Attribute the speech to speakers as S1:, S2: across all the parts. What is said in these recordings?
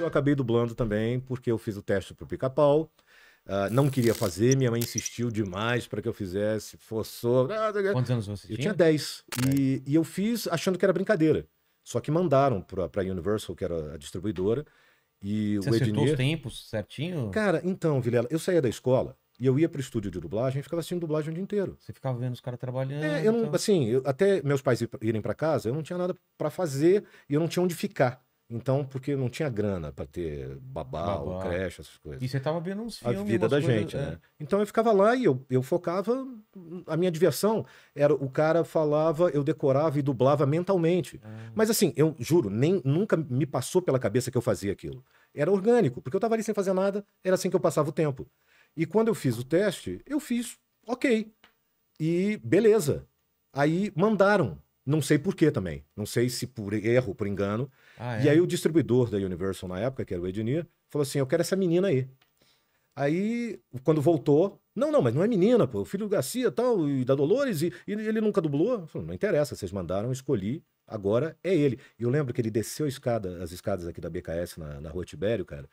S1: eu acabei dublando também, porque eu fiz o teste pro pica-pau. Uh, não queria fazer, minha mãe insistiu demais para que eu fizesse, forçou. Quantos anos você tinha? Eu tinha 10. É. E, e eu fiz achando que era brincadeira. Só que mandaram pra, pra Universal, que era a distribuidora. E você o Ednir... os tempos certinho? Cara, então, Vilela, eu saía da escola e eu ia pro estúdio de dublagem e ficava assistindo dublagem o dia inteiro. Você ficava vendo os caras trabalhando. É, eu não, então... assim, eu, até meus pais irem para casa, eu não tinha nada para fazer e eu não tinha onde ficar. Então, porque não tinha grana para ter babá, babá, ou creche, essas coisas. E você tava vendo uns filmes. A vida da coisas, gente, é. né? Então eu ficava lá e eu, eu focava. A minha diversão era o cara falava, eu decorava e dublava mentalmente. Ah. Mas assim, eu juro, nem nunca me passou pela cabeça que eu fazia aquilo. Era orgânico, porque eu tava ali sem fazer nada, era assim que eu passava o tempo. E quando eu fiz o teste, eu fiz, ok. E beleza. Aí mandaram não sei por quê também. Não sei se por erro, por engano. Ah, é? E aí o distribuidor da Universal na época, que era o Ednir, falou assim: Eu quero essa menina aí. Aí, quando voltou, não, não, mas não é menina, pô, o filho do Garcia tal, e da Dolores, e, e ele nunca dublou. não interessa, vocês mandaram, escolhi, agora é ele. E eu lembro que ele desceu escada, as escadas aqui da BKS na, na rua Tibério, cara.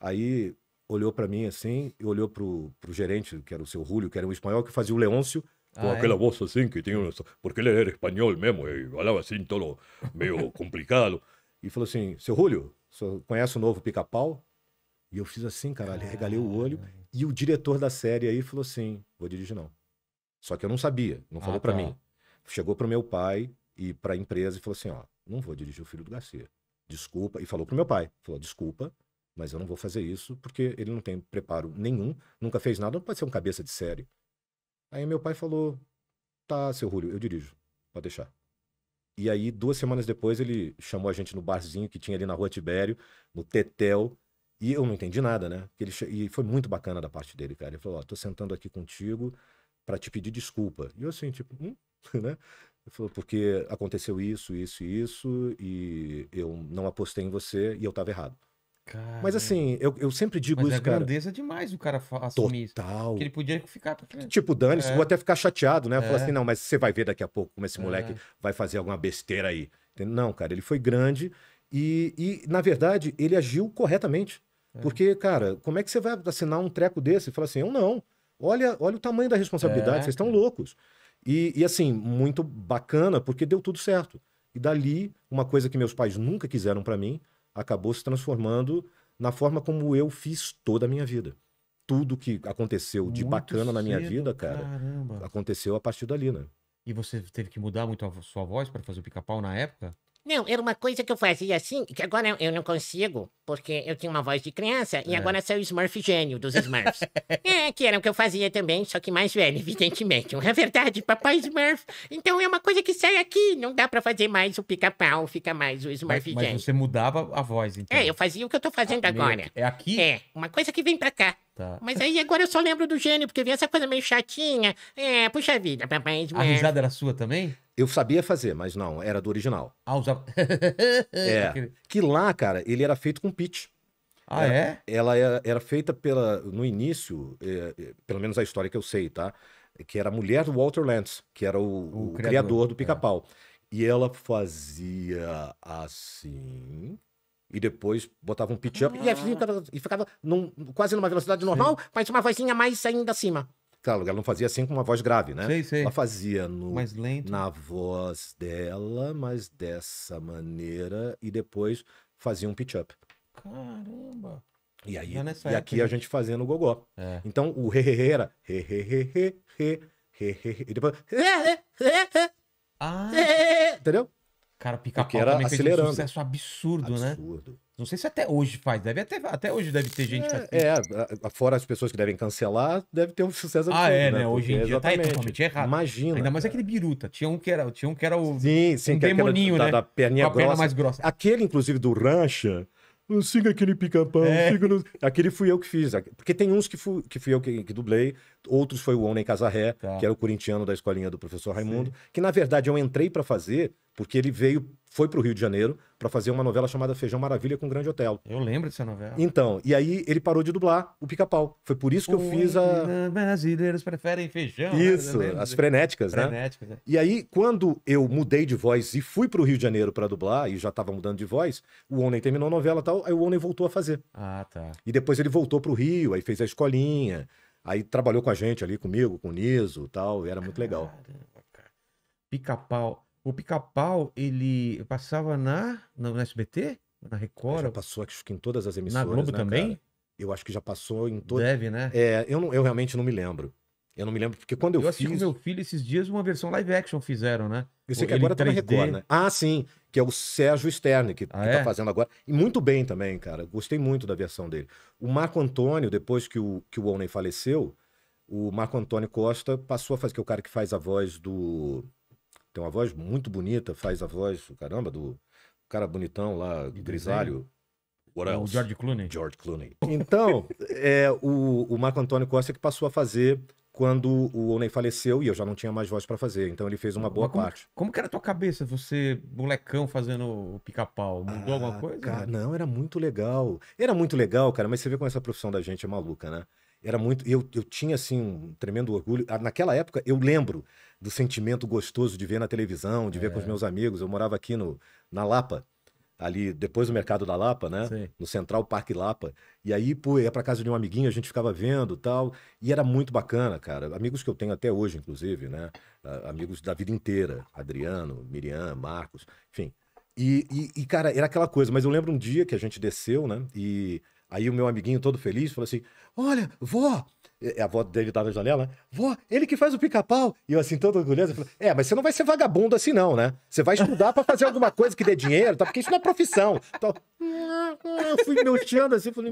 S1: Aí olhou para mim assim, e olhou pro, pro gerente, que era o seu Rúlio, que era um espanhol, que fazia o Leôncio, com ah, aquella eh. voz assim que tinha, porque ele era espanhol mesmo, e falava assim, todo meio complicado. E falou assim: Seu Julio, conhece o novo pica-pau? E eu fiz assim, caralho, ah, regalei o olho. E o diretor da série aí falou assim: Vou dirigir, não. Só que eu não sabia, não falou ah, para tá. mim. Chegou pro meu pai e pra empresa e falou assim: Ó, não vou dirigir o filho do Garcia. Desculpa. E falou pro meu pai: Falou, desculpa, mas eu não vou fazer isso porque ele não tem preparo nenhum, nunca fez nada, não pode ser um cabeça de série. Aí meu pai falou: Tá, seu Rúlio, eu dirijo, pode deixar. E aí, duas semanas depois, ele chamou a gente no barzinho que tinha ali na Rua Tibério, no Tetel. E eu não entendi nada, né? Ele, e foi muito bacana da parte dele, cara. Ele falou: Ó, tô sentando aqui contigo para te pedir desculpa. E eu assim, tipo, hum? né? Ele falou: Porque aconteceu isso, isso e isso, e eu não apostei em você e eu tava errado. Mas assim, eu, eu sempre digo mas isso, é cara. grandeza demais o cara assumir Total. isso. Que ele podia ficar... Tipo, dane-se, é. vou até ficar chateado, né? É. Falar assim, não, mas você vai ver daqui a pouco como esse é. moleque é. vai fazer alguma besteira aí. Não, cara, ele foi grande e, e na verdade, ele agiu corretamente. É. Porque, cara, como é que você vai assinar um treco desse e falar assim, eu não. Olha, olha o tamanho da responsabilidade, vocês estão é. loucos. E, e assim, muito bacana, porque deu tudo certo. E dali, uma coisa que meus pais nunca quiseram para mim acabou se transformando na forma como eu fiz toda a minha vida. Tudo que aconteceu de muito bacana cedo, na minha vida, cara, caramba. aconteceu a partir dali, né? E você teve que mudar muito a sua voz para fazer o pica-pau na época? Não, era uma coisa que eu fazia assim, que agora eu não consigo, porque eu tinha uma voz de criança e é. agora sou o Smurf gênio dos Smurfs. é, que era o que eu fazia também, só que mais velho, evidentemente. É verdade, papai Smurf. Então é uma coisa que sai aqui, não dá para fazer mais o pica-pau, fica mais o Smurf mas, gênio. Mas você mudava a voz, então. É, eu fazia o que eu tô fazendo ah, agora. Meu, é aqui? É, uma coisa que vem para cá. Tá. Mas aí agora eu só lembro do gênio, porque vem essa coisa meio chatinha. É, puxa vida, papai Smurf. A risada era sua também? Eu sabia fazer, mas não, era do original. Ah, usava. é. Que lá, cara, ele era feito com pitch. Ah, era, é? Ela era, é, era, feita pela. No início, é, é, pelo menos a história que eu sei, tá? Que era a mulher do Walter Lantz, que era o, o, o criador, criador, do é. pica-pau. É. E ela fazia assim. E depois botava um pitch up assim, ah. e, ficava, e ficava num, quase numa velocidade normal, Sim. mas uma vozinha mais ainda acima diálogo. Ela não fazia assim com uma voz grave, né? Sei, sei. Ela fazia no, Mais lento. na voz dela, mas dessa maneira, e depois fazia um pitch-up. Caramba! E aí, e aqui a gente fazendo o gogó. É. Então o re, re, re era re, re, re, re, re, re, re, e depois. Ah! Entendeu? Cara, pica-pau também fez um sucesso absurdo, absurdo. né? Absurdo. Não sei se até hoje faz, deve até, até hoje deve ter gente é, que É, fora as pessoas que devem cancelar, deve ter um sucesso ah, absurdo, Ah, é, né, né? Hoje em dia tá é totalmente errado. Imagina. Ainda mais cara. aquele biruta. Tinha um que era, tinha um que era o sim, sim, um que é demoninho, era, né? Da, da perninha com a grossa. perna mais grossa. Aquele, inclusive, do rancha, siga aquele pica-pau, é. no... Aquele fui eu que fiz. Porque tem uns que fui, que fui eu que, que dublei, outros foi o Onem Casarré, tá. que era o corintiano da escolinha do professor Raimundo, sim. que na verdade eu entrei para fazer porque ele veio foi para o Rio de Janeiro para fazer uma novela chamada Feijão Maravilha com o Grande Otelo. Eu lembro dessa novela. Então, e aí ele parou de dublar o Pica-Pau. Foi por isso que eu Oi, fiz a. Né, brasileiros preferem feijão. Né, isso, né, as frenéticas, né? Frenéticas. É. E aí, quando eu mudei de voz e fui para o Rio de Janeiro para dublar, e já estava mudando de voz, o Onen terminou a novela e tal, aí o Onen voltou a fazer. Ah, tá. E depois ele voltou para o Rio, aí fez a escolinha, aí trabalhou com a gente ali, comigo, com o Niso e tal, e era muito legal. Pica-Pau. O pica-pau, ele passava na, na, SBT? É, na Record? Já passou, acho que em todas as emissoras. Na Globo né, também? Cara? Eu acho que já passou em todas. Deve, né? É, eu, não, eu realmente não me lembro. Eu não me lembro, porque quando eu, eu assisti com meu filho esses dias uma versão live action fizeram, né? Eu sei que agora tá na Record, né? Ah, sim, que é o Sérgio Sterne, que, ah, que tá é? tá fazendo agora. E muito bem também, cara. Gostei muito da versão dele. O Marco Antônio, depois que o, que o Owney faleceu, o Marco Antônio Costa passou a fazer, que é o cara que faz a voz do tem uma voz muito bonita, faz a voz, caramba, do cara bonitão lá, de grisalho. What else? O George Clooney. George Clooney. Então, é, o, o Marco Antônio Costa é que passou a fazer quando o Oney faleceu e eu já não tinha mais voz para fazer. Então ele fez uma boa como, parte. Como que era a tua cabeça, você, molecão, fazendo o pica-pau? Mudou ah, alguma coisa? Cara, não, era muito legal. Era muito legal, cara, mas você vê como essa profissão da gente é maluca, né? era muito. Eu, eu tinha, assim, um tremendo orgulho. Ah, naquela época, eu lembro do sentimento gostoso de ver na televisão, de ver com os é. meus amigos. Eu morava aqui no, na Lapa, ali depois do Mercado da Lapa, né? Sim. No Central Parque Lapa. E aí, pô, ia pra casa de um amiguinho, a gente ficava vendo tal. E era muito bacana, cara. Amigos que eu tenho até hoje, inclusive, né? Ah, amigos da vida inteira. Adriano, Miriam, Marcos, enfim. E, e, e, cara, era aquela coisa. Mas eu lembro um dia que a gente desceu, né? E Aí o meu amiguinho todo feliz falou assim: Olha, vó, é, é a avó dele tá na janela, né? Vó, ele que faz o pica-pau. E eu, assim, todo orgulhoso, falei, é, mas você não vai ser vagabundo assim, não, né? Você vai estudar para fazer alguma coisa que dê dinheiro, tá? Porque isso não é profissão. Então, eu fui mexendo assim, falei.